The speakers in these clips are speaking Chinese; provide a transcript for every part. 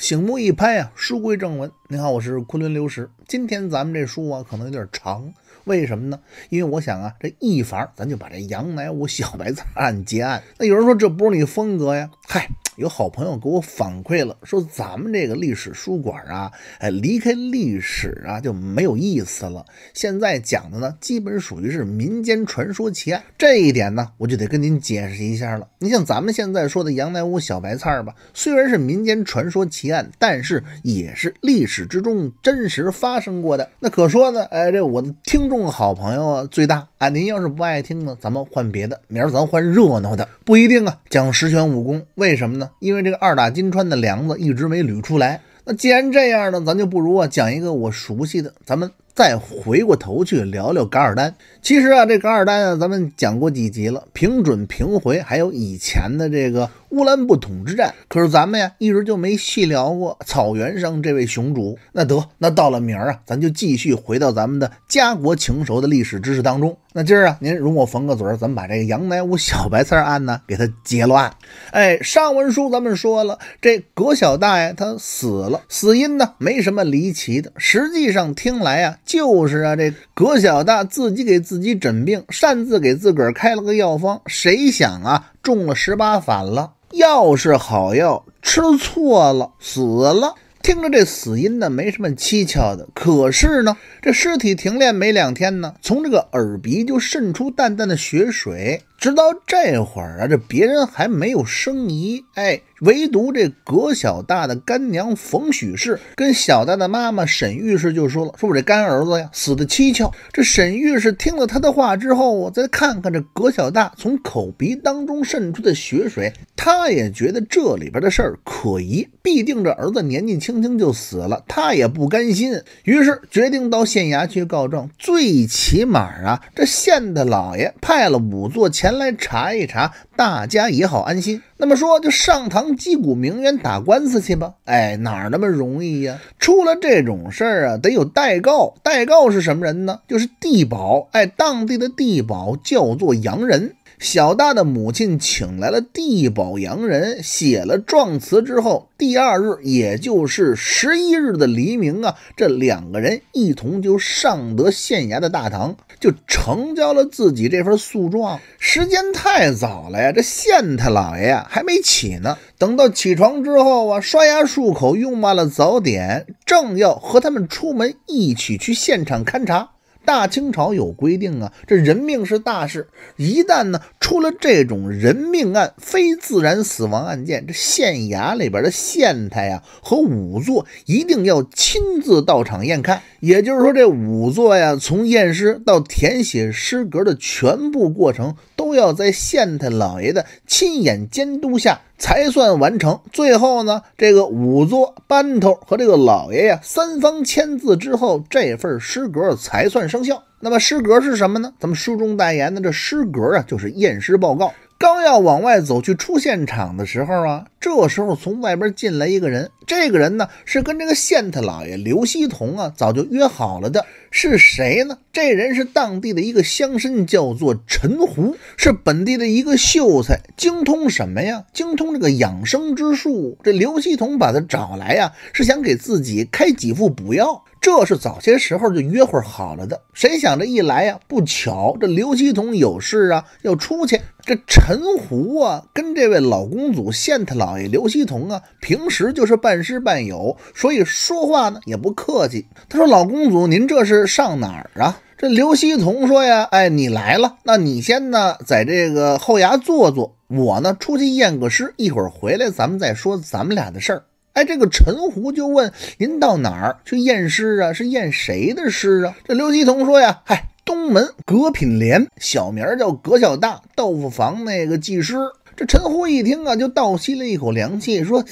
醒目一拍啊，书归正文。您好，我是昆仑流石。今天咱们这书啊，可能有点长，为什么呢？因为我想啊，这一法咱就把这杨乃武小白菜案结案。那有人说这不是你风格呀？嗨，有好朋友给我反馈了，说咱们这个历史书馆啊，哎，离开历史啊就没有意思了。现在讲的呢，基本属于是民间传说奇案，这一点呢，我就得跟您解释一下了。你像咱们现在说的杨乃武小白菜吧，虽然是民间传说奇案，但是也是历史。始之中真实发生过的那可说呢？哎，这我的听众好朋友啊，最大啊！您要是不爱听呢，咱们换别的。明儿咱换热闹的，不一定啊。讲十全武功，为什么呢？因为这个二打金川的梁子一直没捋出来。那既然这样呢，咱就不如啊讲一个我熟悉的。咱们再回过头去聊聊噶尔丹。其实啊，这噶尔丹啊，咱们讲过几集了，平准、平回，还有以前的这个。乌兰布统之战，可是咱们呀一直就没细聊过草原上这位雄主。那得那到了明儿啊，咱就继续回到咱们的家国情仇的历史知识当中。那今儿啊，您容我缝个嘴儿，咱们把这个杨乃武小白菜案呢给他结了案。哎，上文书咱们说了，这葛小大爷他死了，死因呢没什么离奇的。实际上听来啊，就是啊，这葛小大自己给自己诊病，擅自给自个儿开了个药方，谁想啊中了十八反了。药是好药，吃错了死了。听着这死因呢，没什么蹊跷的。可是呢，这尸体停炼没两天呢，从这个耳鼻就渗出淡淡的血水。直到这会儿啊，这别人还没有生疑，哎，唯独这葛小大的干娘冯许氏跟小大的妈妈沈玉氏就说了：“说我这干儿子呀，死的蹊跷。”这沈玉氏听了他的话之后，我再看看这葛小大从口鼻当中渗出的血水，他也觉得这里边的事儿可疑。必定这儿子年纪轻轻就死了，他也不甘心，于是决定到县衙去告状。最起码啊，这县的老爷派了五座前。前来查一查，大家也好安心。那么说，就上堂击鼓鸣冤打官司去吧。哎，哪那么容易呀？出了这种事儿啊，得有代告。代告是什么人呢？就是地保。哎，当地的地保叫做洋人。小大的母亲请来了地保洋人，写了状词之后，第二日，也就是十一日的黎明啊，这两个人一同就上得县衙的大堂，就成交了自己这份诉状。时间太早了，呀，这县太老爷还没起呢。等到起床之后啊，刷牙漱口，用完了早点，正要和他们出门一起去现场勘察。大清朝有规定啊，这人命是大事，一旦呢出了这种人命案、非自然死亡案件，这县衙里边的县太呀和仵作一定要亲自到场验看。也就是说，这仵作呀，从验尸到填写尸格的全部过程，都要在县太老爷的亲眼监督下。才算完成。最后呢，这个仵作班头和这个老爷呀三方签字之后，这份尸格才算生效。那么，尸格是什么呢？咱们书中代言的这尸格啊，就是验尸报告。刚要往外走去出现场的时候啊。这时候从外边进来一个人，这个人呢是跟这个县太老爷刘希同啊早就约好了的。是谁呢？这人是当地的一个乡绅，叫做陈胡，是本地的一个秀才，精通什么呀？精通这个养生之术。这刘希同把他找来呀，是想给自己开几副补药。这是早些时候就约会好了的。谁想这一来呀，不巧这刘希同有事啊要出去，这陈胡啊跟这位老公祖县太老。哎，刘希同啊，平时就是半师半友，所以说话呢也不客气。他说：“老公主，您这是上哪儿啊？”这刘希同说：“呀，哎，你来了，那你先呢，在这个后衙坐坐，我呢出去验个尸，一会儿回来咱们再说咱们俩的事儿。”哎，这个陈胡就问：“您到哪儿去验尸啊？是验谁的尸啊？”这刘希同说：“呀，哎，东门葛品莲，小名叫葛小大，豆腐房那个技师。”这陈虎一听啊，就倒吸了一口凉气，说：“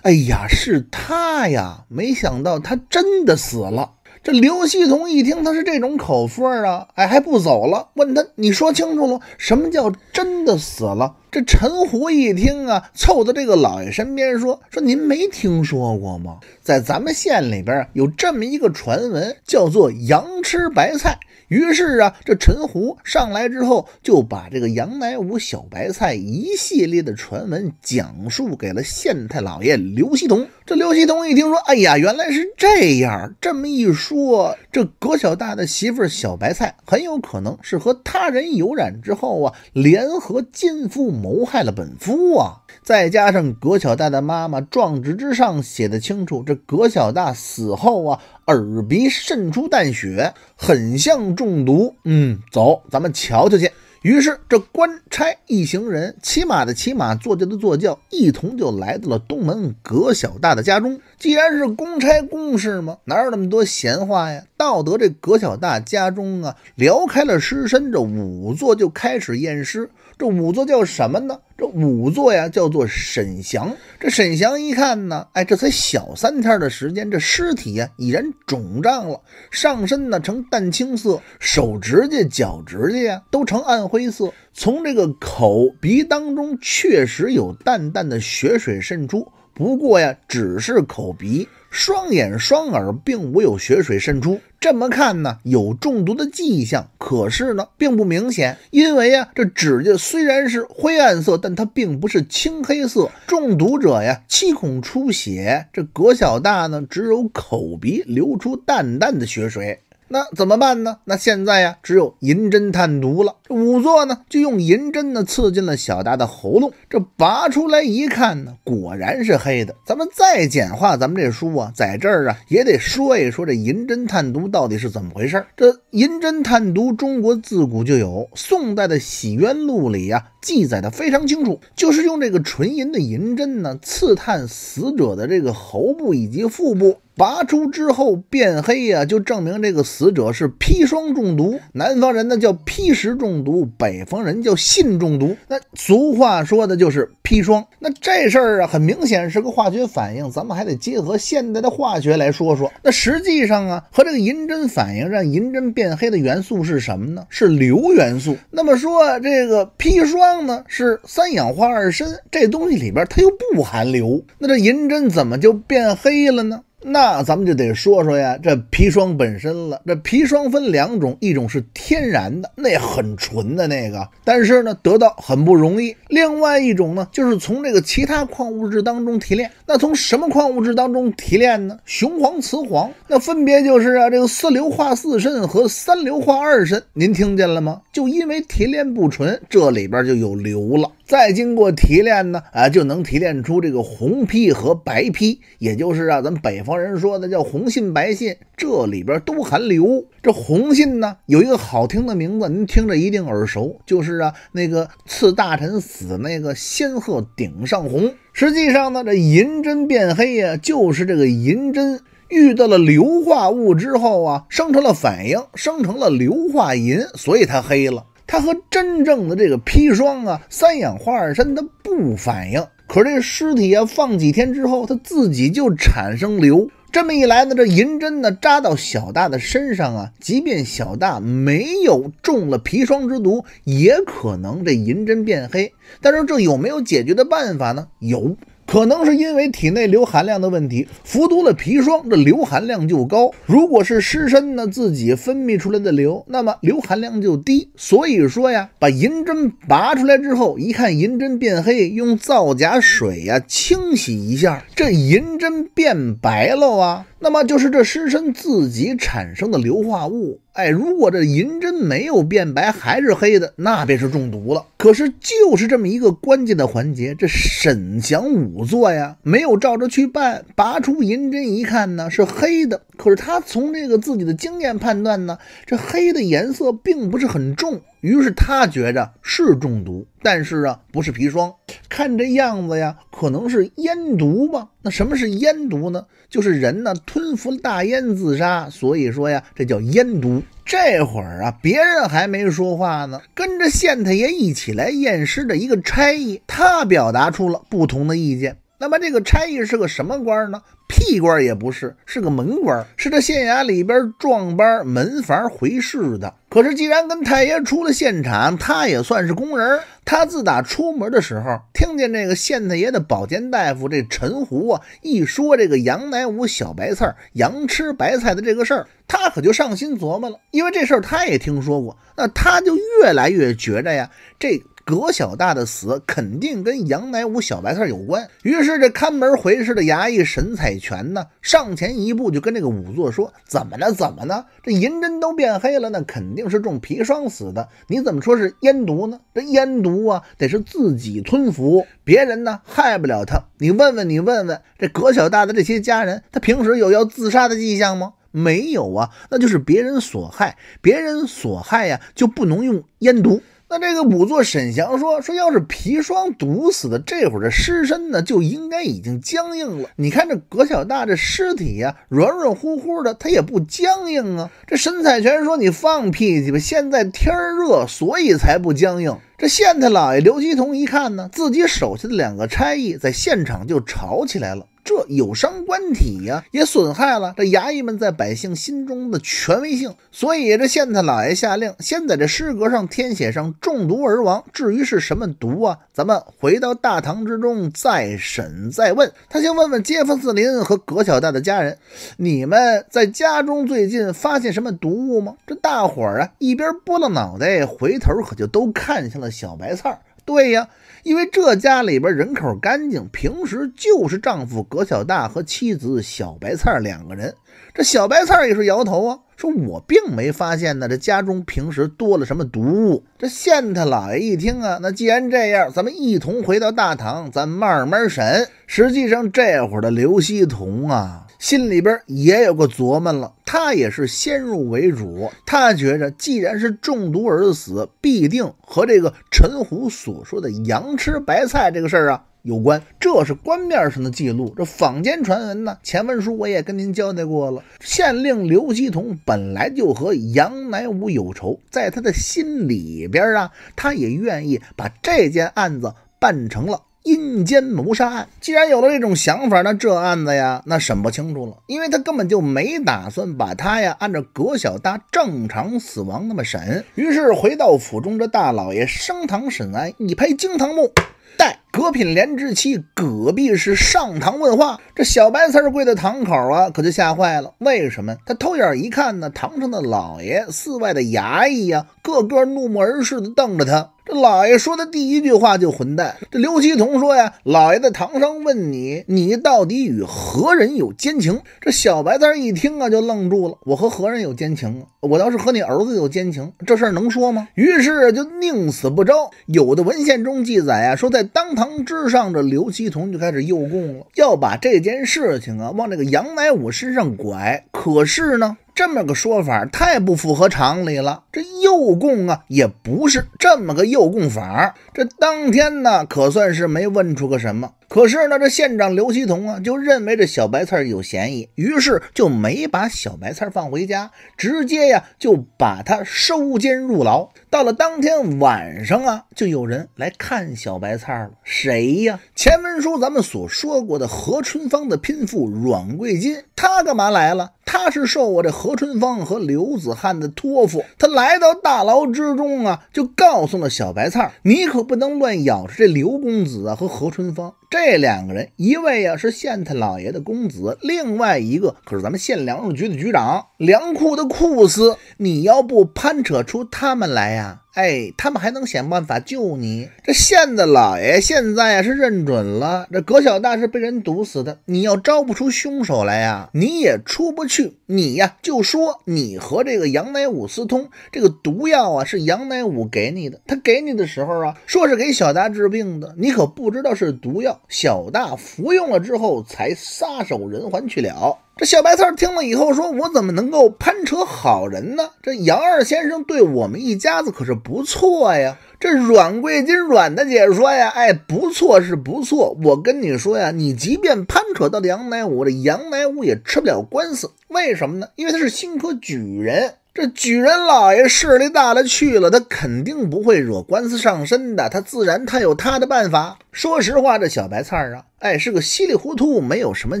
哎呀，是他呀！没想到他真的死了。”这刘希同一听他是这种口风啊，哎，还不走了？问他：“你说清楚了，什么叫真的死了？”这陈胡一听啊，凑到这个老爷身边说：“说您没听说过吗？在咱们县里边有这么一个传闻，叫做‘羊吃白菜’。”于是啊，这陈胡上来之后，就把这个杨乃武、小白菜一系列的传闻讲述给了县太老爷刘锡同。这刘锡同一听说，哎呀，原来是这样！这么一说，这葛小大的媳妇小白菜很有可能是和他人有染之后啊，联合奸夫谋害了本夫啊。再加上葛小大的妈妈状纸之上写的清楚，这葛小大死后啊，耳鼻渗出淡血，很像中毒。嗯，走，咱们瞧瞧去。于是这官差一行人，骑马的骑马，坐轿的坐轿，一同就来到了东门葛小大的家中。既然是公差公事嘛，哪有那么多闲话呀？到得这葛小大家中啊，撩开了尸身，这仵作就开始验尸。这仵作叫什么呢？这仵作呀，叫做沈祥。这沈祥一看呢，哎，这才小三天的时间，这尸体呀已然肿胀了，上身呢呈淡青色，手指甲、脚趾呀都呈暗灰色。从这个口鼻当中确实有淡淡的血水渗出，不过呀，只是口鼻。双眼双耳并无有血水渗出，这么看呢有中毒的迹象，可是呢并不明显，因为呀这指甲虽然是灰暗色，但它并不是青黑色。中毒者呀七孔出血，这葛小大呢只有口鼻流出淡淡的血水。那怎么办呢？那现在呀，只有银针探毒了。仵作呢，就用银针呢，刺进了小达的喉咙。这拔出来一看呢，果然是黑的。咱们再简化咱们这书啊，在这儿啊，也得说一说这银针探毒到底是怎么回事儿。这银针探毒，中国自古就有。宋代的《洗冤录》里呀，记载的非常清楚，就是用这个纯银的银针呢，刺探死者的这个喉部以及腹部。拔出之后变黑呀，就证明这个死者是砒霜中毒。南方人呢叫砒石中毒，北方人叫信中毒。那俗话说的就是砒霜。那这事儿啊，很明显是个化学反应，咱们还得结合现代的化学来说说。那实际上啊，和这个银针反应让银针变黑的元素是什么呢？是硫元素。那么说这个砒霜呢是三氧化二砷，这东西里边它又不含硫，那这银针怎么就变黑了呢？那咱们就得说说呀，这砒霜本身了。这砒霜分两种，一种是天然的，那很纯的那个，但是呢得到很不容易。另外一种呢，就是从这个其他矿物质当中提炼。那从什么矿物质当中提炼呢？雄黄、雌黄，那分别就是啊，这个四硫化四砷和三硫化二砷。您听见了吗？就因为提炼不纯，这里边就有硫了。再经过提炼呢，啊，就能提炼出这个红坯和白坯，也就是啊，咱们北方人说的叫红信白信，这里边都含硫。这红信呢，有一个好听的名字，您听着一定耳熟，就是啊，那个赐大臣死那个仙鹤顶上红。实际上呢，这银针变黑呀，就是这个银针遇到了硫化物之后啊，生成了反应，生成了硫化银，所以它黑了。它和真正的这个砒霜啊、三氧化二砷，它不反应。可是这尸体啊，放几天之后，它自己就产生硫。这么一来呢，这银针呢扎到小大的身上啊，即便小大没有中了砒霜之毒，也可能这银针变黑。但是这有没有解决的办法呢？有。可能是因为体内硫含量的问题，服毒了砒霜，这硫含量就高；如果是尸身呢，自己分泌出来的硫，那么硫含量就低。所以说呀，把银针拔出来之后，一看银针变黑，用皂荚水呀清洗一下，这银针变白了啊。那么就是这尸身自己产生的硫化物，哎，如果这银针没有变白，还是黑的，那便是中毒了。可是就是这么一个关键的环节，这沈祥仵作呀，没有照着去办，拔出银针一看呢，是黑的。可是他从这个自己的经验判断呢，这黑的颜色并不是很重，于是他觉着是中毒，但是啊不是砒霜，看这样子呀，可能是烟毒吧。那什么是烟毒呢？就是人呢吞服大烟自杀，所以说呀这叫烟毒。这会儿啊，别人还没说话呢，跟着县太爷一起来验尸的一个差役，他表达出了不同的意见。那么这个差役是个什么官呢？屁官也不是，是个门官，是这县衙里边撞班门房回事的。可是既然跟太爷出了现场，他也算是工人。他自打出门的时候，听见这个县太爷的保健大夫这陈胡啊一说这个杨乃武小白菜儿羊吃白菜的这个事儿，他可就上心琢磨了。因为这事儿他也听说过，那他就越来越觉着呀，这。葛小大的死肯定跟杨乃武、小白菜有关。于是，这看门回事的衙役沈彩全呢，上前一步就跟这个仵作说：“怎么呢？怎么呢？这银针都变黑了，那肯定是中砒霜死的。你怎么说是烟毒呢？这烟毒啊，得是自己吞服，别人呢害不了他。你问问，你问问这葛小大的这些家人，他平时有要自杀的迹象吗？没有啊，那就是别人所害。别人所害呀，就不能用烟毒。”那这个仵作沈祥说说，要是砒霜毒死的，这会儿的尸身呢就应该已经僵硬了。你看这葛小大这尸体呀，软软乎乎的，他也不僵硬啊。这沈彩全说你放屁去吧，现在天热，所以才不僵硬。这县太老爷刘吉同一看呢，自己手下的两个差役在现场就吵起来了。这有伤官体呀，也损害了这衙役们在百姓心中的权威性。所以这县太老爷下令，先在这尸格上填写上中毒而亡。至于是什么毒啊，咱们回到大堂之中再审再问。他先问问街坊四邻和葛小大的家人，你们在家中最近发现什么毒物吗？这大伙儿啊，一边拨弄脑袋，回头可就都看向了小白菜儿。对呀。因为这家里边人口干净，平时就是丈夫葛小大和妻子小白菜两个人。这小白菜也是摇头啊，说我并没发现呢。这家中平时多了什么毒物？这县太老爷一听啊，那既然这样，咱们一同回到大堂，咱慢慢审。实际上这会儿的刘希同啊。心里边也有个琢磨了，他也是先入为主，他觉着既然是中毒而死，必定和这个陈虎所说的“羊吃白菜”这个事儿啊有关。这是官面上的记录，这坊间传闻呢，前文书我也跟您交代过了。县令刘希同本来就和杨乃武有仇，在他的心里边啊，他也愿意把这件案子办成了。阴间谋杀案，既然有了这种想法，那这案子呀，那审不清楚了，因为他根本就没打算把他呀按照葛小大正常死亡那么审。于是回到府中，这大老爷升堂审案，一拍惊堂木，带。葛品莲之妻葛碧是上堂问话，这小白菜跪在堂口啊，可就吓坏了。为什么？他偷眼一看呢，堂上的老爷、寺外的衙役呀，个个怒目而视的瞪着他。这老爷说的第一句话就混蛋。这刘七同说呀：“老爷在堂上问你，你到底与何人有奸情？”这小白菜一听啊，就愣住了：“我和何人有奸情？我倒是和你儿子有奸情，这事儿能说吗？”于是就宁死不招。有的文献中记载啊，说在当堂。王之上的刘希同就开始诱供了，要把这件事情啊往这个杨乃武身上拐。可是呢，这么个说法太不符合常理了。这诱供啊，也不是这么个诱供法。这当天呢，可算是没问出个什么。可是呢，这县长刘希同啊，就认为这小白菜儿有嫌疑，于是就没把小白菜儿放回家，直接呀就把他收监入牢。到了当天晚上啊，就有人来看小白菜儿了。谁呀？前文书咱们所说过的何春芳的姘妇阮桂金，他干嘛来了？他是受我这何春芳和刘子汉的托付，他来到大牢之中啊，就告诉了小白菜儿：“你可不能乱咬着这刘公子啊和何春芳。”这两个人，一位呀是县太老爷的公子，另外一个可是咱们县粮食局的局长、粮库的库司。你要不攀扯出他们来呀？哎，他们还能想办法救你。这县的老爷现在啊是认准了，这葛小大是被人毒死的。你要招不出凶手来呀，你也出不去。你呀就说你和这个杨乃武私通，这个毒药啊是杨乃武给你的。他给你的时候啊，说是给小大治病的，你可不知道是毒药。小大服用了之后才撒手人寰去了。这小白菜听了以后说：“我怎么能够攀扯好人呢？这杨二先生对我们一家子可是不错呀。”这阮贵金阮的姐说呀：“哎，不错是不错，我跟你说呀，你即便攀扯到杨乃武，这杨乃武也吃不了官司。为什么呢？因为他是新科举人，这举人老爷势力大了去了，他肯定不会惹官司上身的。他自然他有他的办法。说实话，这小白菜儿啊。”哎，是个稀里糊涂、没有什么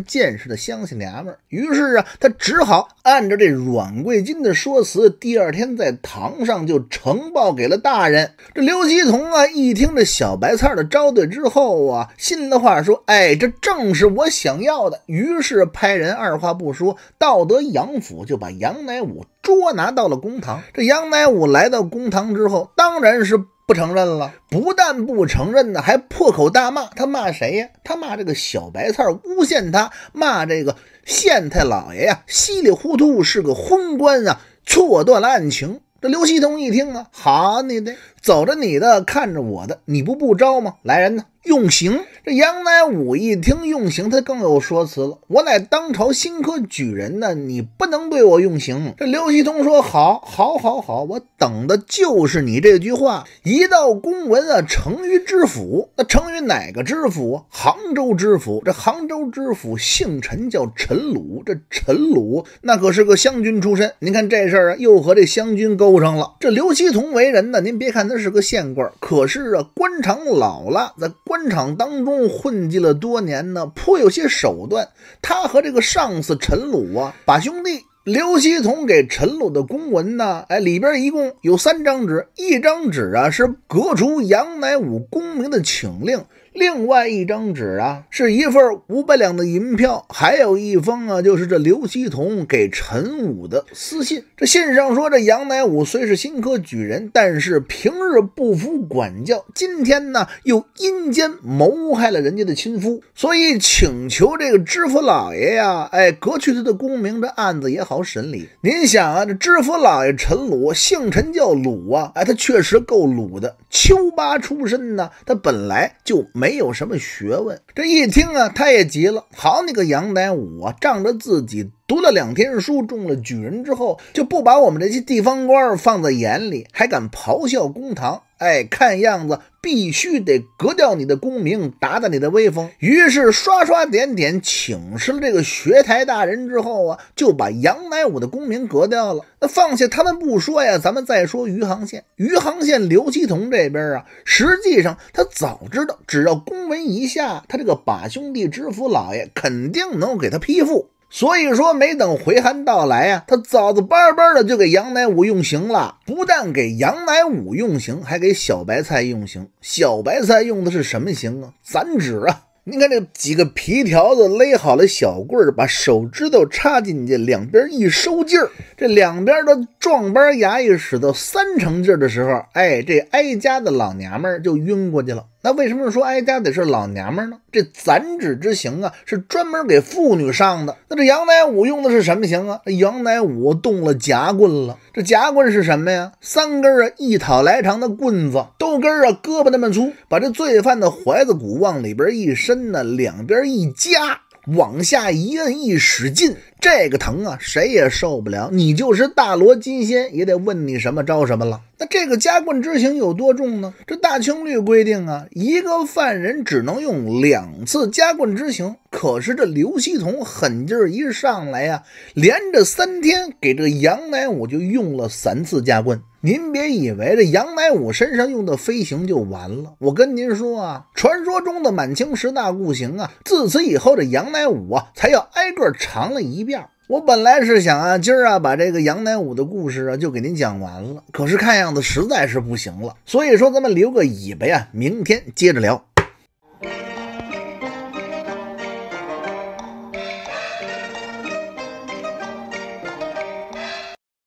见识的乡下娘们儿。于是啊，他只好按照这阮桂金的说辞，第二天在堂上就呈报给了大人。这刘希同啊，一听这小白菜的招对之后啊，信的话，说：“哎，这正是我想要的。”于是派人二话不说，到得杨府，就把杨乃武捉拿到了公堂。这杨乃武来到公堂之后，当然是。不承认了，不但不承认呢，还破口大骂。他骂谁呀？他骂这个小白菜诬陷他，骂这个县太老爷呀，稀里糊涂是个昏官啊，错断了案情。这刘锡同一听啊，好你的，走着你的，看着我的，你不不招吗？来人呢！用刑，这杨乃武一听用刑，他更有说辞了。我乃当朝新科举人呢，你不能对我用刑。这刘锡通说好，好，好，好，我等的就是你这句话。一道公文啊，呈于知府。那呈于哪个知府？杭州知府。这杭州知府姓陈，叫陈鲁。这陈鲁那可是个湘军出身。您看这事儿啊，又和这湘军勾上了。这刘锡通为人呢，您别看他是个县官，可是啊，官场老了，在官。官场当中混迹了多年呢，颇有些手段。他和这个上司陈鲁啊，把兄弟刘希同给陈鲁的公文呢，哎，里边一共有三张纸，一张纸啊是革除杨乃武功名的请令。另外一张纸啊，是一份五百两的银票，还有一封啊，就是这刘希同给陈武的私信。这信上说，这杨乃武虽是新科举人，但是平日不服管教，今天呢又阴间谋害了人家的亲夫，所以请求这个知府老爷呀，哎，革去他的功名，这案子也好审理。您想啊，这知府老爷陈鲁，姓陈叫鲁啊，哎，他确实够鲁的，秋八出身呢，他本来就没。没有什么学问，这一听啊，他也急了。好你个杨乃武啊，仗着自己读了两天书，中了举人之后，就不把我们这些地方官放在眼里，还敢咆哮公堂。哎，看样子必须得革掉你的功名，打打你的威风。于是刷刷点点请示了这个学台大人之后啊，就把杨乃武的功名革掉了。那放下他们不说呀，咱们再说余杭县。余杭县刘其同这边啊，实际上他早知道，只要公文一下，他这个把兄弟知府老爷肯定能够给他批复。所以说，没等回函到来呀，他早子巴巴的就给杨乃武用刑了。不但给杨乃武用刑，还给小白菜用刑。小白菜用的是什么刑啊？攒指啊！您看这几个皮条子勒好了小棍儿，把手指头插进去，两边一收劲儿，这两边的壮班牙一使到三成劲儿的时候，哎，这哀家的老娘们儿就晕过去了。那为什么说哀家得是老娘们呢？这攒纸之刑啊，是专门给妇女上的。那这杨乃武用的是什么刑啊？杨乃武动了夹棍了。这夹棍是什么呀？三根儿啊，一挑来长的棍子，豆根啊，胳膊那么粗，把这罪犯的怀子骨往里边一伸呢，两边一夹，往下一摁，一使劲。这个疼啊，谁也受不了。你就是大罗金仙，也得问你什么招什么了。那这个加棍之刑有多重呢？这大清律规定啊，一个犯人只能用两次加棍之刑。可是这刘锡同狠劲儿一上来呀，连着三天给这杨乃武就用了三次加棍。您别以为这杨乃武身上用的飞行就完了。我跟您说啊，传说中的满清十大酷刑啊，自此以后这杨乃武啊才要挨个尝了一。我本来是想啊，今儿啊把这个杨乃武的故事啊就给您讲完了，可是看样子实在是不行了，所以说咱们留个尾巴呀，明天接着聊。